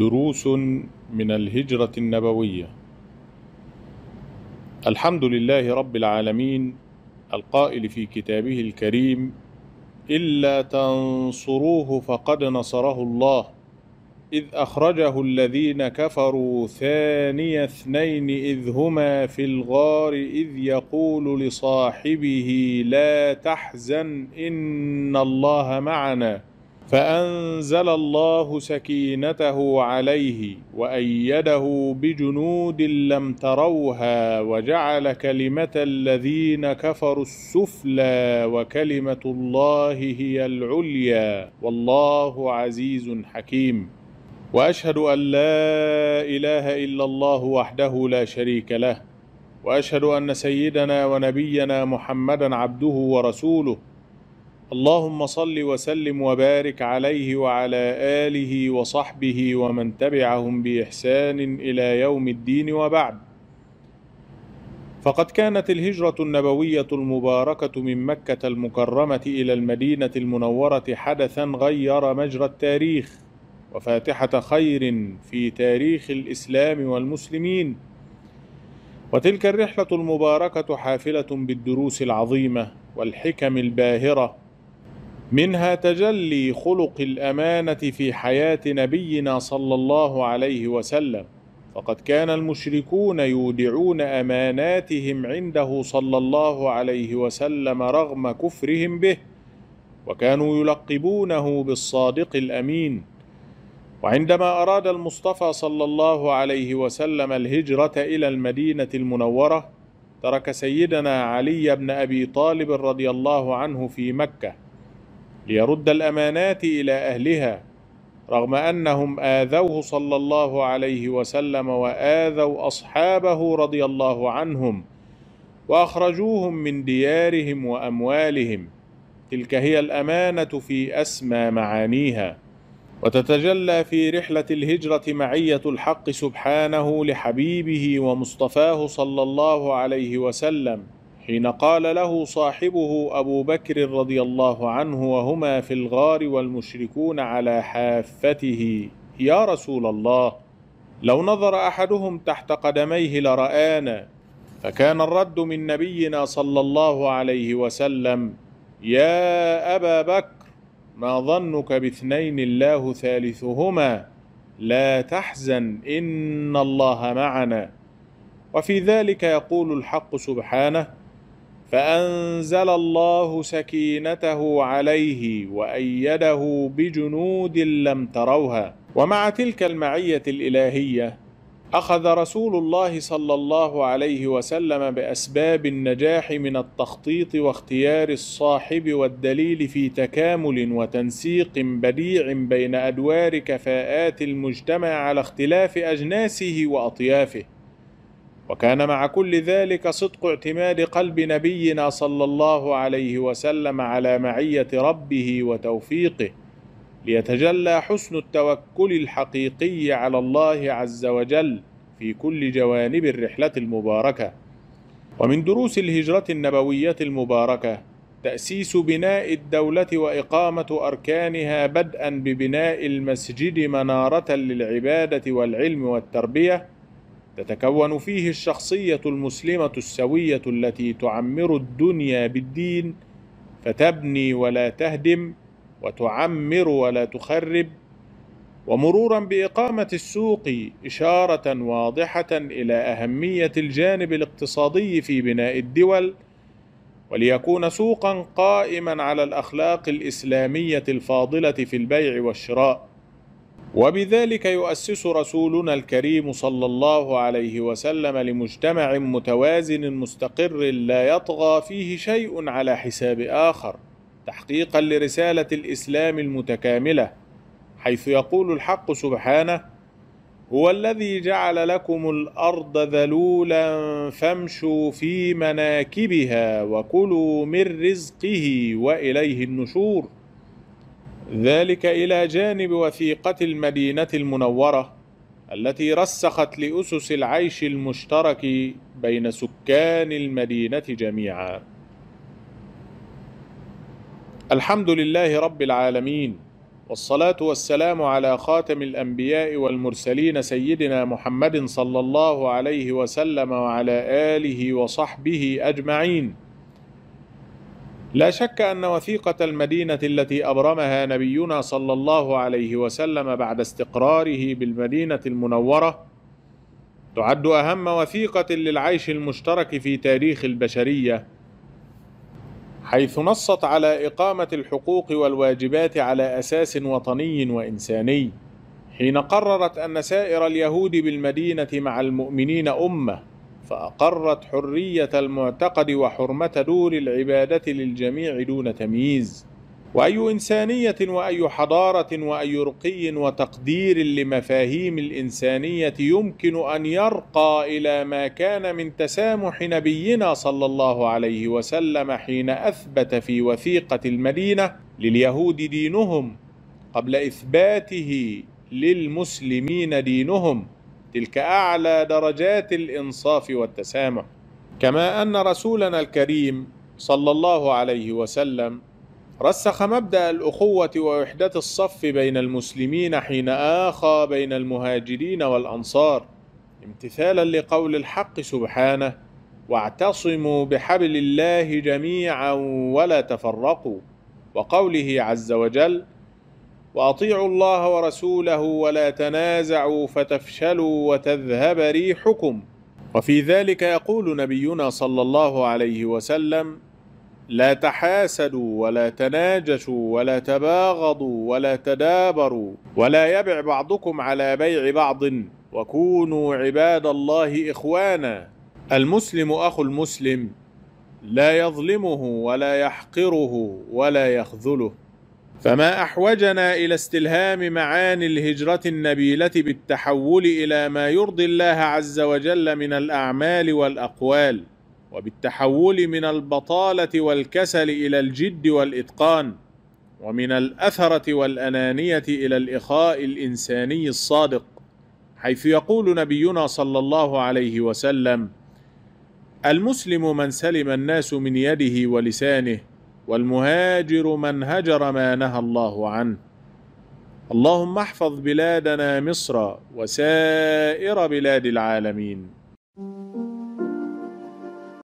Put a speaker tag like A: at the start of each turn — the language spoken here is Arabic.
A: دروس من الهجرة النبوية الحمد لله رب العالمين القائل في كتابه الكريم إلا تنصروه فقد نصره الله إذ أخرجه الذين كفروا ثاني اثنين إذ هما في الغار إذ يقول لصاحبه لا تحزن إن الله معنا فأنزل الله سكينته عليه وأيده بجنود لم تروها وجعل كلمة الذين كفروا السفلى وكلمة الله هي العليا والله عزيز حكيم وأشهد أن لا إله إلا الله وحده لا شريك له وأشهد أن سيدنا ونبينا محمدا عبده ورسوله اللهم صل وسلم وبارك عليه وعلى اله وصحبه ومن تبعهم باحسان الى يوم الدين وبعد فقد كانت الهجره النبويه المباركه من مكه المكرمه الى المدينه المنوره حدثا غير مجرى التاريخ وفاتحه خير في تاريخ الاسلام والمسلمين وتلك الرحله المباركه حافله بالدروس العظيمه والحكم الباهره منها تجلي خلق الأمانة في حياة نبينا صلى الله عليه وسلم فقد كان المشركون يودعون أماناتهم عنده صلى الله عليه وسلم رغم كفرهم به وكانوا يلقبونه بالصادق الأمين وعندما أراد المصطفى صلى الله عليه وسلم الهجرة إلى المدينة المنورة ترك سيدنا علي بن أبي طالب رضي الله عنه في مكة ليرد الأمانات إلى أهلها رغم أنهم آذوه صلى الله عليه وسلم وآذوا أصحابه رضي الله عنهم وأخرجوهم من ديارهم وأموالهم تلك هي الأمانة في أسمى معانيها وتتجلى في رحلة الهجرة معية الحق سبحانه لحبيبه ومصطفاه صلى الله عليه وسلم حين قال له صاحبه أبو بكر رضي الله عنه وهما في الغار والمشركون على حافته يا رسول الله لو نظر أحدهم تحت قدميه لرآنا فكان الرد من نبينا صلى الله عليه وسلم يا أبا بكر ما ظنك باثنين الله ثالثهما لا تحزن إن الله معنا وفي ذلك يقول الحق سبحانه فانزل الله سكينته عليه وايده بجنود لم تروها ومع تلك المعيه الالهيه اخذ رسول الله صلى الله عليه وسلم باسباب النجاح من التخطيط واختيار الصاحب والدليل في تكامل وتنسيق بديع بين ادوار كفاءات المجتمع على اختلاف اجناسه واطيافه وكان مع كل ذلك صدق اعتماد قلب نبينا صلى الله عليه وسلم على معيه ربه وتوفيقه ليتجلى حسن التوكل الحقيقي على الله عز وجل في كل جوانب الرحله المباركه ومن دروس الهجره النبويه المباركه تاسيس بناء الدوله واقامه اركانها بدءا ببناء المسجد مناره للعباده والعلم والتربيه تتكون فيه الشخصية المسلمة السوية التي تعمر الدنيا بالدين فتبني ولا تهدم وتعمر ولا تخرب ومرورا باقامه السوق اشاره واضحه الى اهميه الجانب الاقتصادي في بناء الدول وليكون سوقا قائما على الاخلاق الاسلاميه الفاضله في البيع والشراء وبذلك يؤسس رسولنا الكريم صلى الله عليه وسلم لمجتمع متوازن مستقر لا يطغى فيه شيء على حساب اخر تحقيقا لرساله الاسلام المتكامله حيث يقول الحق سبحانه هو الذي جعل لكم الارض ذلولا فامشوا في مناكبها وكلوا من رزقه واليه النشور ذلك إلى جانب وثيقة المدينة المنورة التي رسخت لأسس العيش المشترك بين سكان المدينة جميعا. الحمد لله رب العالمين والصلاة والسلام على خاتم الأنبياء والمرسلين سيدنا محمد صلى الله عليه وسلم وعلى آله وصحبه أجمعين. لا شك أن وثيقة المدينة التي أبرمها نبينا صلى الله عليه وسلم بعد استقراره بالمدينة المنورة تعد أهم وثيقة للعيش المشترك في تاريخ البشرية حيث نصت على إقامة الحقوق والواجبات على أساس وطني وإنساني حين قررت أن سائر اليهود بالمدينة مع المؤمنين أمة فأقرت حرية المعتقد وحرمة دور العبادة للجميع دون تمييز وأي إنسانية وأي حضارة وأي رقي وتقدير لمفاهيم الإنسانية يمكن أن يرقى إلى ما كان من تسامح نبينا صلى الله عليه وسلم حين أثبت في وثيقة المدينة لليهود دينهم قبل إثباته للمسلمين دينهم تلك اعلى درجات الانصاف والتسامح كما ان رسولنا الكريم صلى الله عليه وسلم رسخ مبدا الاخوه ووحده الصف بين المسلمين حين اخى بين المهاجرين والانصار امتثالا لقول الحق سبحانه واعتصموا بحبل الله جميعا ولا تفرقوا وقوله عز وجل واطيعوا الله ورسوله ولا تنازعوا فتفشلوا وتذهب ريحكم وفي ذلك يقول نبينا صلى الله عليه وسلم لا تحاسدوا ولا تناجشوا ولا تباغضوا ولا تدابروا ولا يبع بعضكم على بيع بعض وكونوا عباد الله إخوانا المسلم أخو المسلم لا يظلمه ولا يحقره ولا يخذله فما أحوجنا إلى استلهام معاني الهجرة النبيلة بالتحول إلى ما يرضي الله عز وجل من الأعمال والأقوال وبالتحول من البطالة والكسل إلى الجد والإتقان ومن الأثرة والأنانية إلى الإخاء الإنساني الصادق حيث يقول نبينا صلى الله عليه وسلم المسلم من سلم الناس من يده ولسانه والمهاجر من هجر ما نهى الله عنه اللهم احفظ بلادنا مصر وسائر بلاد العالمين